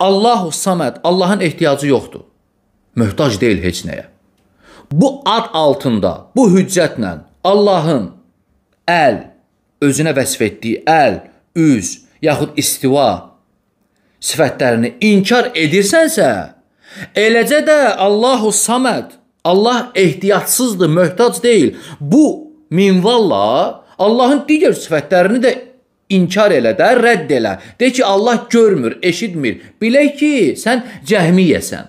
Allahu Samad, Allahın ehtiyacı yoxdur. Möhtac deyil heç nəyə. Bu ad altında, bu hüccətlə Allahın əl özünə vəsf etdiyi əl, üz, yaxud istiva sifətlərini inkar edirsənsə, eləcə də Allahu Samad, Allah ehtiyatsızdır, möhtac deyil. Bu minvalla Allahın digər sifətlərini də İnkar elə də, rədd elə. De ki, Allah görmür, eşitmir. Bilək ki, sən cəhmiyəsən.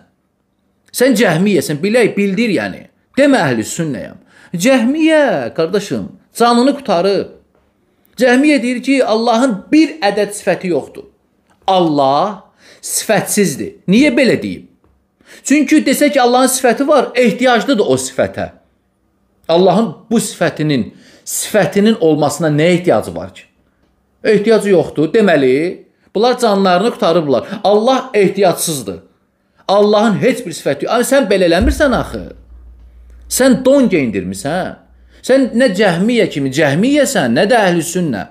Sən cəhmiyəsən, bilək, bildir yəni. Demə əhli sünnəyəm. Cəhmiyə, qardaşım, canını qutarıb. Cəhmiyə deyir ki, Allahın bir ədəd sifəti yoxdur. Allah sifətsizdir. Niyə belə deyib? Çünki desək Allahın sifəti var, ehtiyaclıdır o sifətə. Allahın bu sifətinin sifətinin olmasına nə ehtiyacı var ki? Ehtiyac yoxdur. Deməli, bunlar canlarını qurtarıblar. Allah ehtiyacsızdır. Allahın heç bir sifəti yox. Sən belə eləmirsən axı. Sən don geyindirmisən. Hə? Sən nə cəhmiyə kimi cəhmiyəsən, nə də əhlüsünnə.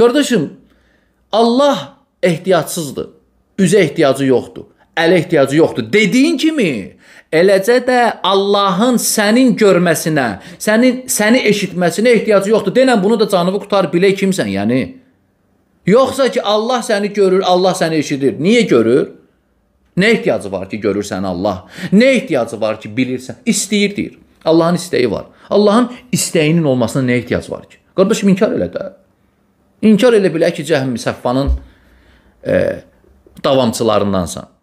Qardaşım, Allah ehtiyacsızdır. Üzə ehtiyacı yoxdur ələ ehtiyacı yoxdur. Dediyin kimi, eləcə də Allahın sənin görməsinə, sənin səni eşitməsinə ehtiyacı yoxdur. Denən bunu da canını qutar bilək kimsən, yəni. Yoxsa ki Allah səni görür, Allah səni eşidir. Niyə görür? Nə ehtiyacı var ki görürsən Allah? Nə ehtiyacı var ki bilirsən? İstəyir deyir. Allahın istəyi var. Allahın istəyinin olmasına nə ehtiyac var ki? Qardaşım inkar elə də. İnkar elə bilək ki, Cəhm Səffanın e, davamçılarındansan.